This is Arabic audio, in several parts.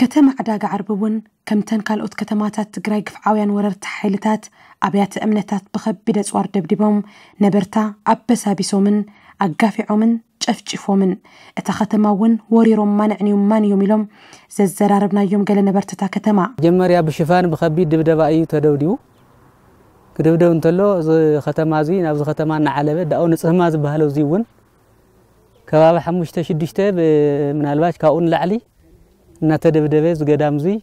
ከተማ ዕዳጋ ዓርቢ እውን ከምተን ካልኦት ከተማታት ትግራይ ግፍዓውያን ወረርቲ ሓይልታት ኣብያተ እምነታት ብከቢድ ኣፅዋር ደብዲቦም ነበርታ ኣበሳቢሶምን ኣጋፊዖምን ጨፍጭፎምን እታ ከተማ እውን ወሪሮምማን ዕንዩማን እዮም ኢሎም ዘዘራርብናዮም ገለ ነበርትታ ከተማ መጀመርያ ብሽፋን ብከቢድ ድብደባ እዩ ተደብዲቡ ክድብደብ እንተሎ እዚ ከተማ እዚ ናብዚ ከተማ እናዓለበ ዳኡ ንፅህማ ዝበሃለ እዚ እውን ከባቢ ሓሙሽተ ሽዱሽተ ምናልባሽ ካብኡ ንላዕሊ ناتدبدبه زغدام زي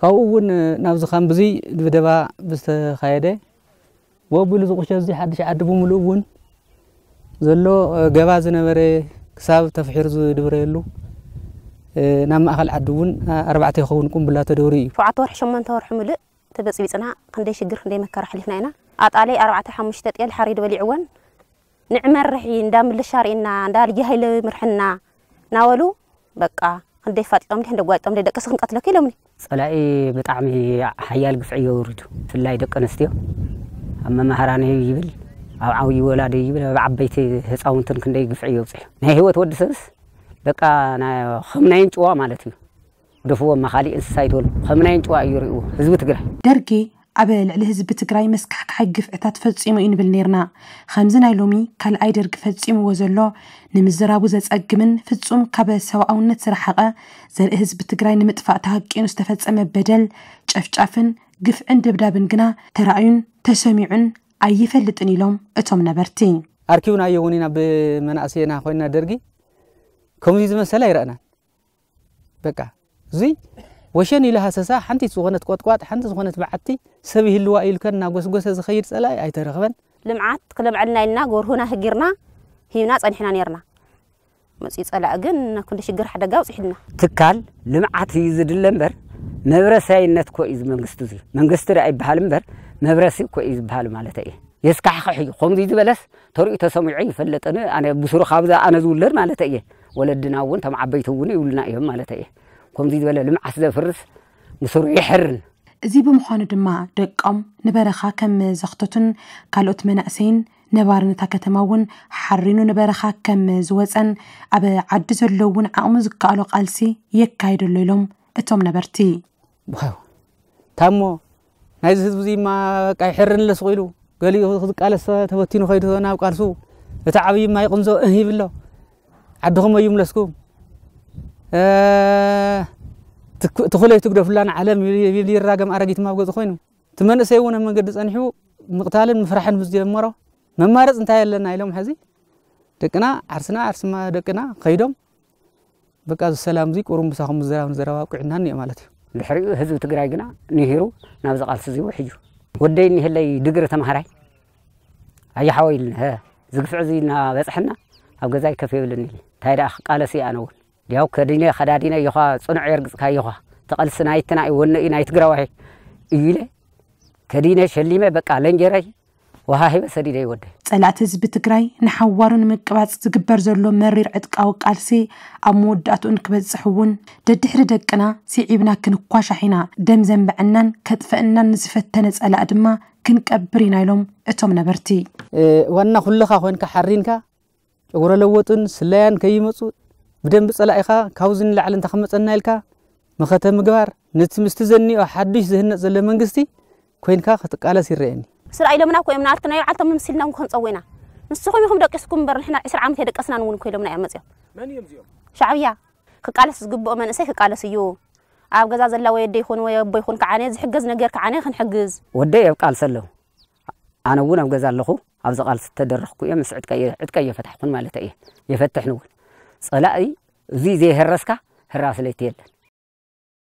كاوون نابزخان بزي دبدبا بست خايده وبول زقش زي حدش عدبو ملوون زلو غبا زنبره كساب تفحير زو دبريلو نعم أخل عدوون أربعة يخون كم بلا تدوري فعطوا رح شو ما انتوا رح ملء تبص بيصنع قنديش الجر قندي مكة رح لفنا هنا عط علي أربعة حمش تتيال حريد ولي عون نعمر رحين دام الشارينا دار جهل مرحنا ناولو بقى عندي فات يوم دهند وايد يوم ده دك سخن قتلك يلا مني صلاي بتعمي حيال قف عيورد في الله يدك نستيو أما مهراني يبل أو عوي ولادي يبل عبيتي هساون تنك ده قف عيورد نه هو تودسس دك أنا خم نين مالتي دفوه مخالي انسايدول خم نين جوا عيوري هو زبط كده ኣብ ልዕሊ ህዝቢ ትግራይ መስካሕካሓይ ግፍዕታት ፈፂሙ እዩ ንብል ነርና ከምዚ ናይ ሎሚ ካልኣይ ደርጊ ፈፂምዎ ዘሎ ንምዝራቡ ዘፀግምን ፍፁም ካብ ሰብኣውነት ዝረሓቐ ዘርኢ ህዝቢ ትግራይ ንምጥፋእ ተሃቂኑ ዝተፈፀመ በደል ጨፍጫፍን ግፍዕን ድብዳብን ግና ተራእዩን ተሰሚዑን ኣይፈልጥን ኢሎም እቶም ነበርቲ ኣርኪብናዮ እውን ኢና ብመናእሰየና ኮይና ደርጊ ከምዚ ዝመሰለ ኣይረአናን በቃ እዙይ وشني لها سسا حنتي زغنت قط قط حنتي زغنت بعتي سبي هلوا إلكن ناقص قص زخير سلا أي ترى غبن لمعت قلب عنا لنا هنا هجرنا هي ناس أنحنا نيرنا مس يسأل أجن كنا شجر حدا جاوس حنا تكال لمعت يزد اللمبر نبرسي النت كويز من قستزي من قستر أي بهالمبر نبرسي كويز بهالمالته إيه يسكح خي خم ديد بلس طريق تسمعي فلتنا أنا بصر خابذة أنا زولر مالته إيه ولدنا وين تم ولنا وين يقولنا إيه ከምዚ ዝበለ ልምዓት ዘፍርስ ንስሩ ይሕርን እዚ ብምዃኑ ድማ ደቆም ንበረኻ ከም ዘኽተቱን ካልኦት መናእሰይን ነባሪ ነታ ከተማ እውን ሓሪኑ ንበረኻ ከም ዝወፀን ኣብ ዓዲ ዘሎ እውን ዓቕሚ ዝከኣሎ ቃልሲ የካይደሎ ኢሎም እቶም ነበርቲ ታሞ ናይዚ ህዝቢ እዚ ማ ቃ ይሕርንለስ ኮይሉ ገሊኡ ክዝቃለስ ተበቲኑ ከይዱ ናብ ቃልሱ እቲ ዓብይ ማ ይቕንዞ እሂብሎ ዓድኹም ኣይምለስኩም تخلي تقدر فلان علم يدير راقم أرقيت ما بقول تخوينه تمنى سيونا من قدس أنحو مقتال مفرحا بزي المرة ما مارس انتهى لنا إلهم حزي دكنا عرسنا عرس ما دكنا خيدهم بقى السلام زيك ورم بساهم الزراب الزراب وقعنا نيا مالتي الحريق هزو تقرأينا نهيرو نابز قال سزي وحجو ودي إني هلا يدقر تمهري أي حاول ها زقف عزينا بس حنا أو جزاي كفيف لنا تايرا قال سي أنا أول ያው ከዲነ ከዳዲነ ኢኻ ጽኑዕ የርግጽካ ኢኻ ተቐልሲ ናይትና ወኒ ናይ ትግራዋይ እዩ ኢለ ከዲነ ሸሊመ በቃ ለንጀራይ ወሃሂበ ሰዲደ ይወደ ፀላእቲ ህዝቢ ትግራይ ንሓዋሩ ንምቅባፅ ዝግበር ዘሎ መሪር ዕጥቃዊ ቃልሲ ኣብ መወዳእትኡ ንክበፅሕ እውን ደድሕሪ ደቅና ስዒብና ክንኳሻሕ ኢና ደም ዘንብዐናን ከጥፈአናን ንዝፈተነ ፀላእ ድማ ክንቀብር ኢና ኢሎም እቶም ነበርቲ ዋና ኩልኻ ኮንካ ሓሪንካ ጨጉረ ለወጥን ስለያን ከይመፁ ብደንቢ ፀላኢኻ ካብዚ ንላዕሊ እንተኸመፀና ኢልካ መኸተ ምግባር ነቲ ምስቲ ዘኒኦ ሓዱሽ ዝህነፅ ዘሎ መንግስቲ ኮይንካ ክትቃለስ ይረአየኒ ስራ ኢሎምና ኮይምና ኣርትና ይልዓልቶም ንምስልና ንክንፀወና ንስኹም ኢኹም ደቂስኩም በር ንሕና 20 ዓመት የደቀስና ንውን ኮይሎምና እዮም መፅኦም መን እዮም እዚኦም ሻዕብያ ክቃለስ ዝግብኦ መንእሰይ ክቃለስ እዩ ኣብ ገዛ ዘላ ወይ ወደ ይኹን ወይ ኣቦ ይኹን ከዓነ ዝሕገዝ ነገር ከዓነ ክንሕግዝ ወደይ ኣብ ቃልሲ ኣለኹ ኣነ እውን ኣብ ገዛ ኣለኹ ኣብዚ ቃልሲ ተደረኽኩ እየ ምስ ዕድቀ እየ ፈታሕኩን ማለት እየ የፈትሕን እውን صلاي زي زي هرسكا هراس ليتيل